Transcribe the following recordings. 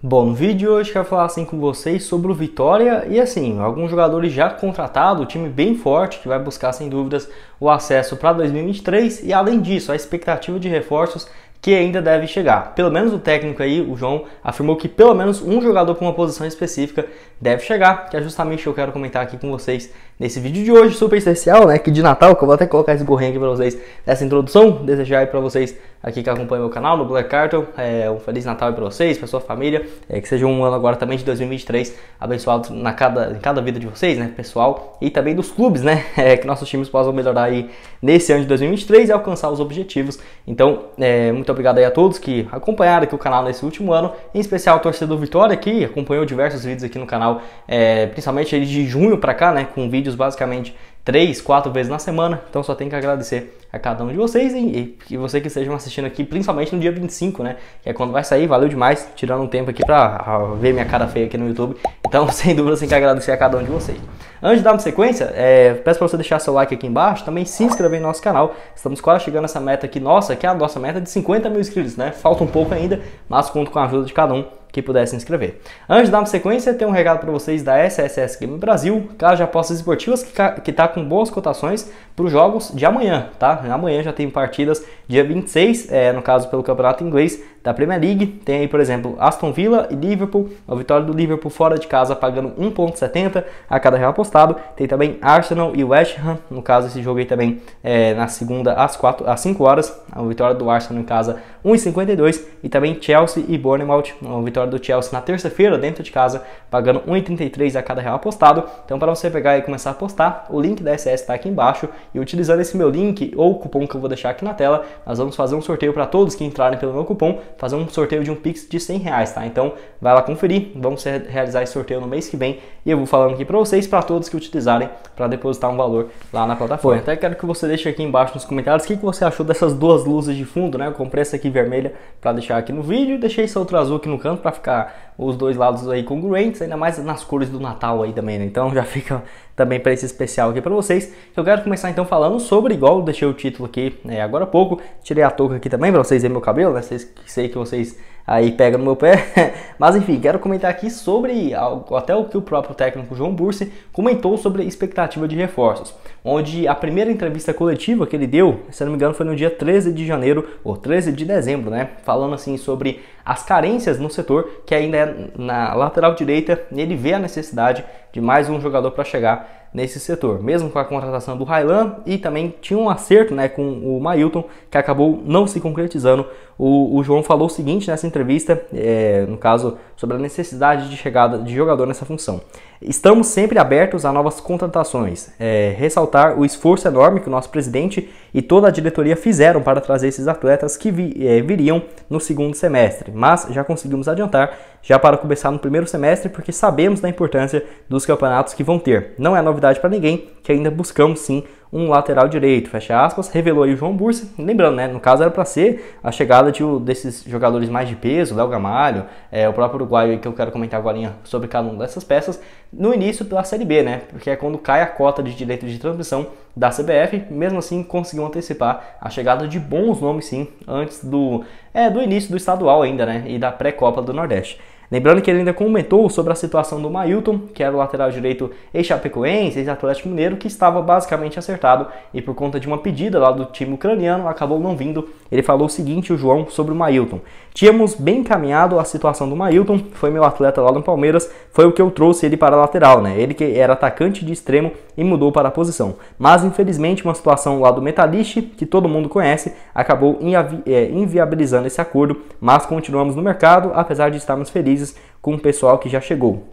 Bom, no vídeo de hoje quero falar assim com vocês sobre o Vitória e assim, alguns jogadores já contratados, um time bem forte que vai buscar sem dúvidas o acesso para 2023 e além disso, a expectativa de reforços que ainda deve chegar. Pelo menos o técnico aí, o João, afirmou que pelo menos um jogador com uma posição específica deve chegar, que é justamente o que eu quero comentar aqui com vocês nesse vídeo de hoje, super especial, né? Que de Natal, que eu vou até colocar esse gorrinho aqui para vocês nessa introdução. Desejar aí para vocês aqui que acompanham meu canal no Black Cartel, é, um Feliz Natal aí para vocês, para sua família, é, que seja um ano agora também de 2023 abençoado na cada, em cada vida de vocês, né? Pessoal e também dos clubes, né? É, que nossos times possam melhorar aí nesse ano de 2023 e alcançar os objetivos. Então, é muito muito obrigado aí a todos que acompanharam aqui o canal nesse último ano, em especial a torcida do Vitória que acompanhou diversos vídeos aqui no canal, é, principalmente de junho para cá, né, com vídeos basicamente três, quatro vezes na semana. Então só tenho que agradecer a cada um de vocês e, que você que estejam assistindo aqui, principalmente no dia 25, né? Que é quando vai sair, valeu demais, tirando um tempo aqui pra ver minha cara feia aqui no YouTube. Então, sem dúvida, tem que agradecer a cada um de vocês. Antes de darmos sequência, é, peço para você deixar seu like aqui embaixo, também se inscrever no nosso canal. Estamos quase chegando a essa meta aqui nossa, que é a nossa meta de 50 mil inscritos, né? Falta um pouco ainda, mas conto com a ajuda de cada um que pudesse inscrever. Antes de dar uma sequência, tem um recado para vocês da SSS Game Brasil, casa de apostas esportivas que está com boas cotações para os jogos de amanhã, tá? Amanhã já tem partidas dia 26, é, no caso pelo campeonato inglês da Premier League. Tem aí, por exemplo, Aston Villa e Liverpool, a vitória do Liverpool fora de casa pagando 1,70 a cada real apostado. Tem também Arsenal e West Ham, no caso esse jogo aí também é, na segunda às, 4, às 5 horas, a vitória do Arsenal em casa 1,52 e também Chelsea e Bournemouth, uma vitória vitória do Chelsea na terça-feira dentro de casa, pagando 1,33 a cada real apostado. Então, para você pegar e começar a apostar, o link da SS está aqui embaixo e utilizando esse meu link ou cupom que eu vou deixar aqui na tela, nós vamos fazer um sorteio para todos que entrarem pelo meu cupom, fazer um sorteio de um Pix de 100 reais, tá? Então, vai lá conferir, vamos realizar esse sorteio no mês que vem e eu vou falando aqui para vocês, para todos que utilizarem, para depositar um valor lá na plataforma. Eu até quero que você deixe aqui embaixo nos comentários o que, que você achou dessas duas luzes de fundo, né? Eu comprei essa aqui vermelha para deixar aqui no vídeo e deixei essa outra azul aqui no canto para ficar os dois lados aí congruentes, ainda mais nas cores do Natal aí também, né? Então já fica também para esse especial aqui para vocês. Eu quero começar então falando sobre, igual deixei o título aqui né, agora há pouco, tirei a touca aqui também para vocês verem meu cabelo, né? Vocês, sei que vocês aí pega no meu pé. Mas enfim, quero comentar aqui sobre até o que o próprio técnico João Bursi comentou sobre expectativa de reforços, onde a primeira entrevista coletiva que ele deu, se não me engano, foi no dia 13 de janeiro ou 13 de dezembro, né? Falando assim sobre as carências no setor, que ainda é na lateral direita, ele vê a necessidade de mais um jogador para chegar nesse setor. Mesmo com a contratação do Railan e também tinha um acerto né, com o Mailton que acabou não se concretizando. O, o João falou o seguinte nessa entrevista, é, no caso sobre a necessidade de chegada de jogador nessa função. Estamos sempre abertos a novas contratações. É, ressaltar o esforço enorme que o nosso presidente e toda a diretoria fizeram para trazer esses atletas que vi, é, viriam no segundo semestre, mas já conseguimos adiantar já para começar no primeiro semestre, porque sabemos da importância dos campeonatos que vão ter. Não é novidade para ninguém que ainda buscamos sim um lateral direito, fecha aspas, revelou aí o João Bursa, lembrando, né, no caso era para ser a chegada de, desses jogadores mais de peso, Léo Gamalho, é, o próprio uruguaio que eu quero comentar agora sobre cada uma dessas peças, no início pela Série B, né, porque é quando cai a cota de direito de transmissão da CBF, mesmo assim conseguiu antecipar a chegada de bons nomes sim, antes do, é, do início do estadual ainda, né, e da pré-copa do Nordeste. Lembrando que ele ainda comentou sobre a situação do Mailton, que era o lateral direito ex-chapecoense, ex-atlético mineiro, que estava basicamente acertado e por conta de uma pedida lá do time ucraniano acabou não vindo. Ele falou o seguinte, o João, sobre o Mailton. Tínhamos bem encaminhado a situação do Mailton, foi meu atleta lá no Palmeiras, foi o que eu trouxe ele para a lateral, né? Ele que era atacante de extremo e mudou para a posição. Mas infelizmente uma situação lá do Metalist, que todo mundo conhece, acabou invi é, inviabilizando esse acordo, mas continuamos no mercado, apesar de estarmos felizes com o pessoal que já chegou.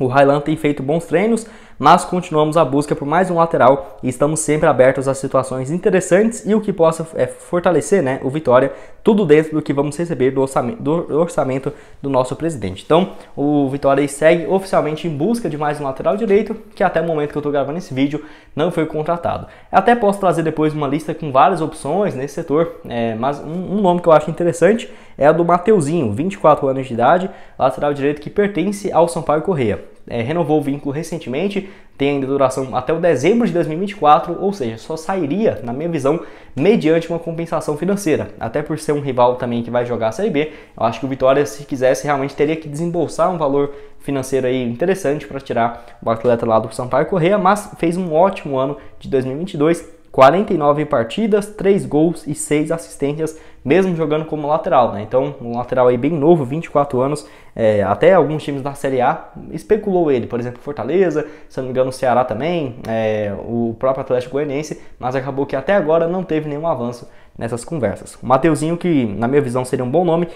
O Highland tem feito bons treinos, mas continuamos a busca por mais um lateral e estamos sempre abertos a situações interessantes e o que possa é, fortalecer né, o Vitória, tudo dentro do que vamos receber do orçamento, do orçamento do nosso presidente. Então, o Vitória segue oficialmente em busca de mais um lateral direito, que até o momento que eu estou gravando esse vídeo não foi contratado. Até posso trazer depois uma lista com várias opções nesse setor, é, mas um, um nome que eu acho interessante é o do Mateuzinho, 24 anos de idade, lateral direito que pertence ao Sampaio Correia é, renovou o vínculo recentemente, tem ainda duração até o dezembro de 2024, ou seja, só sairia, na minha visão, mediante uma compensação financeira. Até por ser um rival também que vai jogar a Série B, eu acho que o Vitória, se quisesse, realmente teria que desembolsar um valor financeiro aí interessante para tirar o atleta lá do Sampaio Correia, mas fez um ótimo ano de 2022 49 partidas, 3 gols e 6 assistências, mesmo jogando como lateral. Né? Então, um lateral aí bem novo, 24 anos, é, até alguns times da Série A especulou ele, por exemplo, Fortaleza, se não me engano, o Ceará também, é, o próprio Atlético Goianiense, mas acabou que até agora não teve nenhum avanço nessas conversas. O Mateuzinho, que na minha visão seria um bom nome,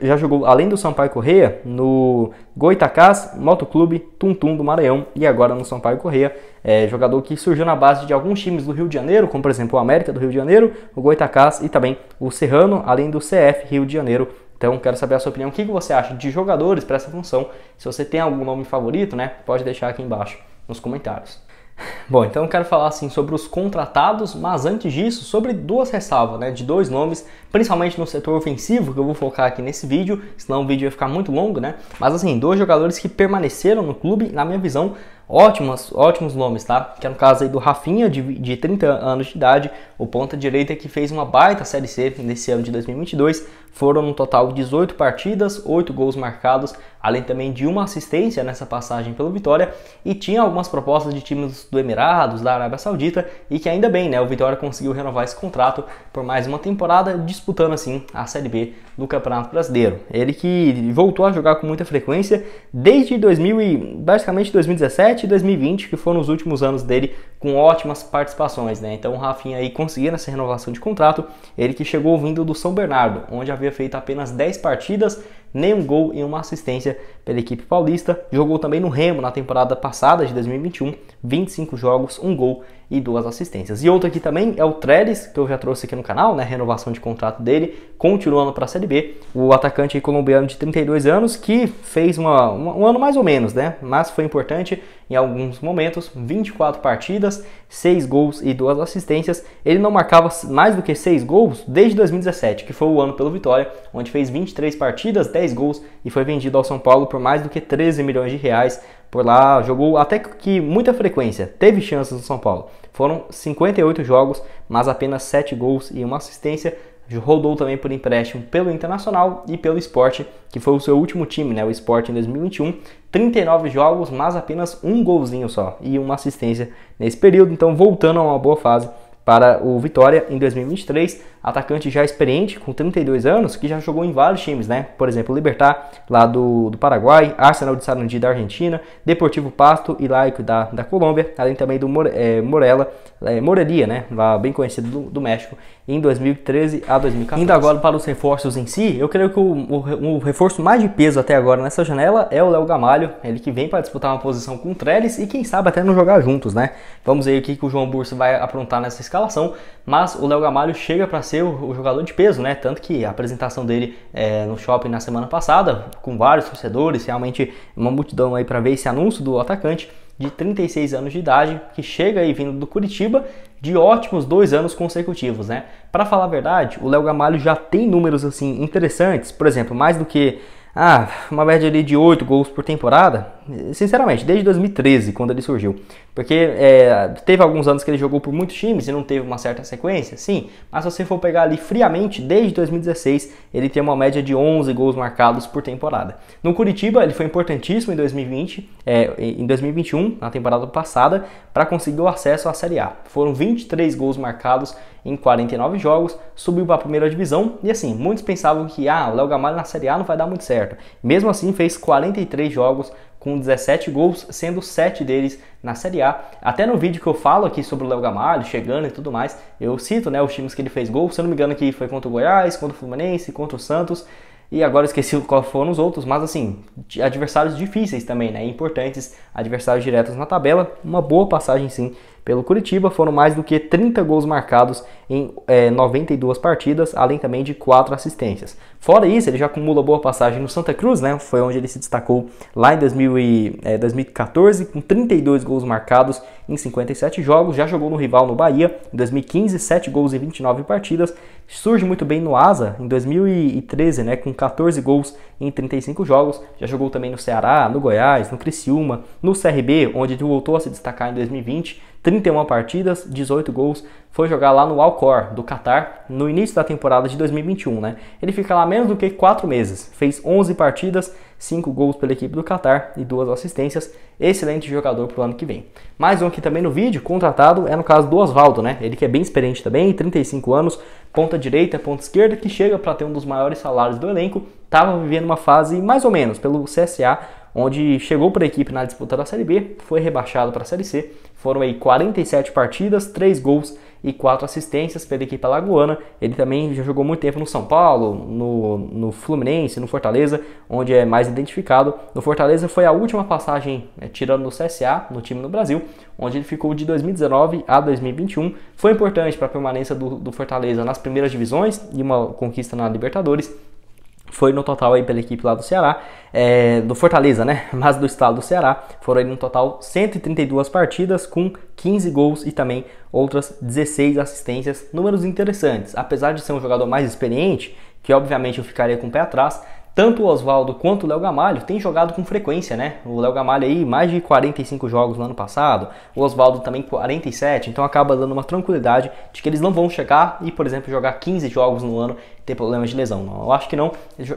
já jogou além do Sampaio Correia no Goitacás, Motoclube, Tuntum do Maranhão e agora no Sampaio Correia. É, jogador que surgiu na base de alguns times do Rio de Janeiro, como por exemplo o América do Rio de Janeiro, o Goitacás e também o Serrano, além do CF Rio de Janeiro então, quero saber a sua opinião. O que você acha de jogadores para essa função? Se você tem algum nome favorito, né? Pode deixar aqui embaixo nos comentários. Bom, então eu quero falar assim sobre os contratados, mas antes disso, sobre duas ressalvas, né, de dois nomes, principalmente no setor ofensivo, que eu vou focar aqui nesse vídeo, senão o vídeo vai ficar muito longo, né? Mas assim, dois jogadores que permaneceram no clube, na minha visão, ótimos, ótimos nomes, tá? Que é no caso aí do Rafinha, de, de 30 anos de idade, o ponta direita que fez uma baita Série C nesse ano de 2022. Foram no total 18 partidas, 8 gols marcados, além também de uma assistência nessa passagem pelo Vitória e tinha algumas propostas de times do Emirados, da Arábia Saudita e que ainda bem, né, o Vitória conseguiu renovar esse contrato por mais uma temporada, disputando assim a Série B do Campeonato Brasileiro. Ele que voltou a jogar com muita frequência desde 2000 e basicamente 2017 e 2020, que foram os últimos anos dele com ótimas participações, né? Então o Rafinha aí conseguindo essa renovação de contrato, ele que chegou vindo do São Bernardo, onde havia feito apenas 10 partidas nenhum gol e uma assistência pela equipe paulista. Jogou também no Remo na temporada passada de 2021, 25 jogos, um gol e duas assistências. E outro aqui também é o Trellis, que eu já trouxe aqui no canal, né? Renovação de contrato dele, continuando para a Série B. O atacante colombiano de 32 anos, que fez uma, uma, um ano mais ou menos, né? Mas foi importante em alguns momentos. 24 partidas, 6 gols e duas assistências. Ele não marcava mais do que 6 gols desde 2017, que foi o ano pelo Vitória, onde fez 23 partidas, 10 gols e foi vendido ao São Paulo por por mais do que 13 milhões de reais. Por lá, jogou até que muita frequência, teve chances no São Paulo. Foram 58 jogos, mas apenas 7 gols e uma assistência. Rodou também por empréstimo pelo Internacional e pelo Sport, que foi o seu último time, né? O Sport em 2021. 39 jogos, mas apenas um golzinho só e uma assistência nesse período. Então, voltando a uma boa fase para o Vitória em 2023 atacante já experiente, com 32 anos, que já jogou em vários times, né? Por exemplo, Libertar, lá do, do Paraguai, Arsenal de Sarandi da Argentina, Deportivo Pasto e Laico da, da Colômbia, além também do More, é, eh, Morela, é, eh, Morelia, né? Lá bem conhecido do, do, México, em 2013 a 2014. Indo agora para os reforços em si, eu creio que o, o, o reforço mais de peso até agora nessa janela é o Léo Gamalho, ele que vem para disputar uma posição com o Trellis e quem sabe até não jogar juntos, né? Vamos ver o que, que o João Burso vai aprontar nessa escalação, mas o Léo Gamalho chega para ser ser o, jogador de peso, né? Tanto que a apresentação dele é, no shopping na semana passada, com vários torcedores, realmente uma multidão aí para ver esse anúncio do atacante de 36 anos de idade, que chega aí vindo do Curitiba, de ótimos dois anos consecutivos, né? Para falar a verdade, o Léo Gamalho já tem números assim interessantes, por exemplo, mais do que ah, uma média ali de 8 gols por temporada, sinceramente, desde 2013, quando ele surgiu. Porque é, teve alguns anos que ele jogou por muitos times e não teve uma certa sequência, sim. Mas se você for pegar ali friamente, desde 2016, ele tem uma média de 11 gols marcados por temporada. No Curitiba, ele foi importantíssimo em 2020, é, em 2021, na temporada passada, para conseguir o acesso à Série A. Foram 23 gols marcados em 49 jogos, subiu para a primeira divisão e assim, muitos pensavam que ah, o Léo Gamalho na Série A não vai dar muito certo. Mesmo assim, fez 43 jogos com 17 gols, sendo 7 deles na Série A. Até no vídeo que eu falo aqui sobre o Léo Gamalho, chegando e tudo mais, eu cito né, os times que ele fez gol, se eu não me engano que foi contra o Goiás, contra o Fluminense, contra o Santos, e agora esqueci qual foram os outros, mas assim, adversários difíceis também, né? Importantes, adversários diretos na tabela. Uma boa passagem sim pelo Curitiba. Foram mais do que 30 gols marcados em é, eh, 92 partidas, além também de 4 assistências. Fora isso, ele já acumula boa passagem no Santa Cruz, né? Foi onde ele se destacou lá em 2000 e, é, eh, 2014, com 32 gols marcados em 57 jogos. Já jogou no rival no Bahia em 2015, 7 gols em 29 partidas surge muito bem no Asa em 2013, né, com 14 gols em 35 jogos. Já jogou também no Ceará, no Goiás, no Criciúma, no CRB, onde voltou a se destacar em 2020 31 partidas, 18 gols, foi jogar lá no Alcor do Catar no início da temporada de 2021, né? Ele fica lá menos do que 4 meses, fez 11 partidas, 5 gols pela equipe do Catar e duas assistências, excelente jogador para o ano que vem. Mais um aqui também no vídeo, contratado é no caso do Oswaldo, né? Ele que é bem experiente também, 35 anos, ponta direita, ponta esquerda, que chega para ter um dos maiores salários do elenco, estava vivendo uma fase mais ou menos pelo CSA onde chegou para a equipe na disputa da Série B, foi rebaixado para a Série C. Foram aí 47 partidas, 3 gols e 4 assistências pela equipe alagoana. Ele também já jogou muito tempo no São Paulo, no, no Fluminense, no Fortaleza, onde é mais identificado. No Fortaleza foi a última passagem, né, tirando no CSA, no time no Brasil, onde ele ficou de 2019 a 2021. Foi importante para a permanência do, do Fortaleza nas primeiras divisões e uma conquista na Libertadores foi no total aí pela equipe lá do Ceará, é, do Fortaleza, né? Mas do estado do Ceará, foram aí no total 132 partidas com 15 gols e também outras 16 assistências, números interessantes. Apesar de ser um jogador mais experiente, que obviamente eu ficaria com o pé atrás, tanto o Oswaldo quanto o Léo Gamalho têm jogado com frequência, né? O Léo Gamalho aí mais de 45 jogos no ano passado, o Oswaldo também 47, então acaba dando uma tranquilidade de que eles não vão chegar e, por exemplo, jogar 15 jogos no ano ter problemas de lesão. eu acho que não.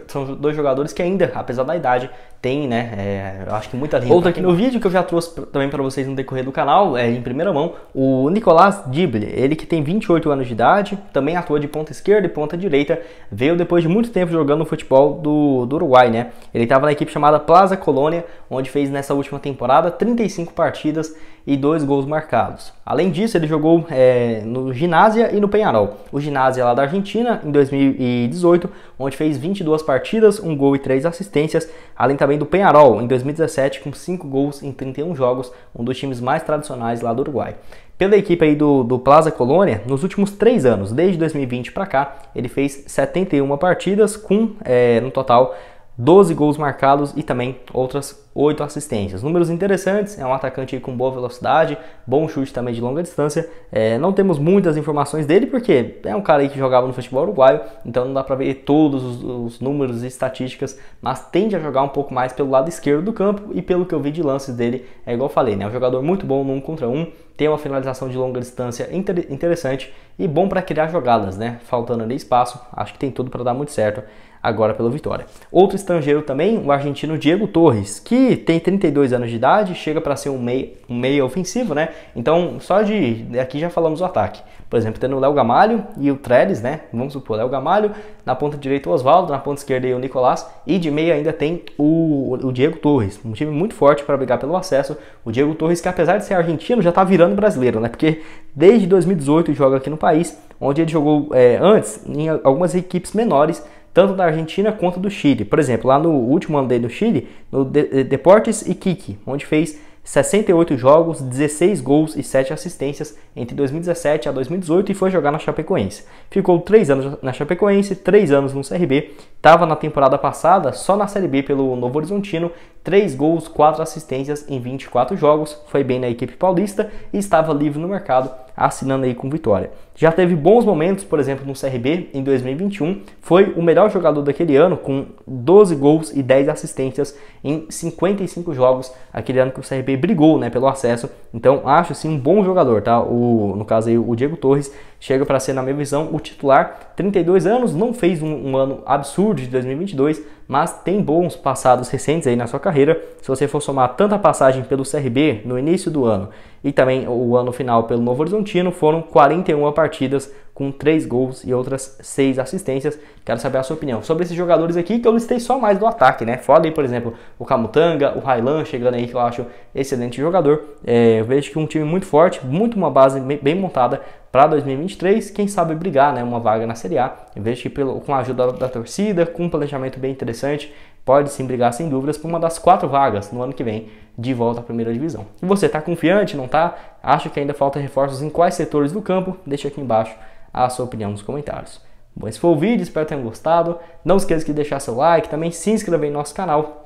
São dois jogadores que ainda, apesar da idade, tem, né? É, eu acho que muita linha. Outro aqui no vídeo que eu já trouxe também para vocês no decorrer do canal, é, em primeira mão, o Nicolás Dible, ele que tem 28 anos de idade, também atua de ponta esquerda e ponta direita, veio depois de muito tempo jogando no futebol do, do Uruguai, né? Ele estava na equipe chamada Plaza Colônia, onde fez nessa última temporada 35 partidas e dois gols marcados. Além disso, ele jogou é, no Ginásia e no Penharol. O Ginásia é lá da Argentina, em 2018, onde fez 22 partidas, um gol e três assistências, além também do Penharol, em 2017, com 5 gols em 31 jogos, um dos times mais tradicionais lá do Uruguai. Pela equipe aí do, do Plaza Colônia, nos últimos três anos, desde 2020 para cá, ele fez 71 partidas, com é, no total 12 gols marcados e também outras 8 assistências. Números interessantes, é um atacante com boa velocidade, bom chute também de longa distância. É, não temos muitas informações dele porque é um cara que jogava no futebol uruguaio, então não dá para ver todos os, os, números e estatísticas, mas tende a jogar um pouco mais pelo lado esquerdo do campo e pelo que eu vi de lances dele, é igual eu falei, né? É um jogador muito bom no 1 contra 1, tem uma finalização de longa distância inter interessante e bom para criar jogadas, né? Faltando ali espaço, acho que tem tudo para dar muito certo agora pelo Vitória. Outro estrangeiro também, o argentino Diego Torres, que tem 32 anos de idade, chega para ser um meia, um meia ofensivo, né? Então, só de aqui já falamos o ataque. Por exemplo, tendo o Léo Gamalho e o Trellis, né? Vamos supor, Léo Gamalho, na ponta direita o Oswaldo, na ponta esquerda o Nicolás, e de meia ainda tem o, o Diego Torres, um time muito forte para brigar pelo acesso. O Diego Torres, que apesar de ser argentino, já está virando brasileiro, né? Porque desde 2018 joga aqui no país, onde ele jogou é, antes em algumas equipes menores tanto da Argentina quanto do Chile. Por exemplo, lá no último ano dele no Chile, no eh, Deportes e Kiki, onde fez 68 jogos, 16 gols e 7 assistências entre 2017 a 2018 e foi jogar na Chapecoense. Ficou 3 anos na Chapecoense, 3 anos no CRB, estava na temporada passada só na Série B pelo Novo Horizontino, 3 gols, 4 assistências em 24 jogos, foi bem na equipe paulista e estava livre no mercado assinando aí com vitória. Já teve bons momentos, por exemplo, no CRB em 2021, foi o melhor jogador daquele ano com 12 gols e 10 assistências em 55 jogos, aquele ano que o CRB brigou, né, pelo acesso. Então, acho sim um bom jogador, tá? O, no caso aí o Diego Torres chega para ser na minha visão o titular, 32 anos, não fez um, um ano absurdo de 2022, mas tem bons passados recentes aí na sua carreira. Se você for somar tanta passagem pelo CRB no início do ano e também o ano final pelo Novo Horizontino, foram 41 partidas com 3 gols e outras 6 assistências. Quero saber a sua opinião sobre esses jogadores aqui que eu listei só mais do ataque, né? Fora aí, por exemplo, o Camutanga, o Railan chegando aí, que eu acho excelente jogador. É, eu vejo que um time muito forte, muito uma base bem montada para 2023, quem sabe brigar, né, uma vaga na Série A. Eu vejo que pelo, com a ajuda da torcida, com um planejamento bem interessante, pode sim brigar sem dúvidas por uma das quatro vagas no ano que vem de volta à primeira divisão. E você está confiante, não está? Acha que ainda falta reforços em quais setores do campo? Deixa aqui embaixo a sua opinião nos comentários. Bom, esse foi o vídeo, espero que tenham gostado. Não esqueça de deixar seu like, também se inscrever em nosso canal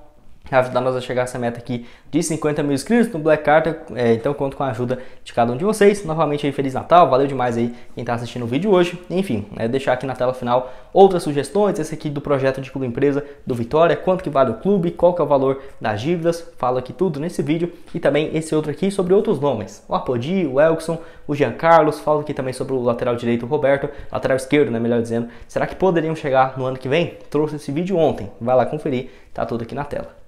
ajudar nós a chegar a essa meta aqui de 50 mil inscritos no Black Carter. É, então conto com a ajuda de cada um de vocês. Novamente aí, Feliz Natal, valeu demais aí quem está assistindo o vídeo hoje. Enfim, é, deixar aqui na tela final outras sugestões, esse aqui do projeto de clube empresa do Vitória, quanto que vale o clube, qual que é o valor das dívidas, falo aqui tudo nesse vídeo e também esse outro aqui sobre outros nomes, o Apodi, o Elkson, o Jean Carlos, falo aqui também sobre o lateral direito o Roberto, lateral esquerdo, né, melhor dizendo. Será que poderiam chegar no ano que vem? Trouxe esse vídeo ontem, vai lá conferir, tá tudo aqui na tela.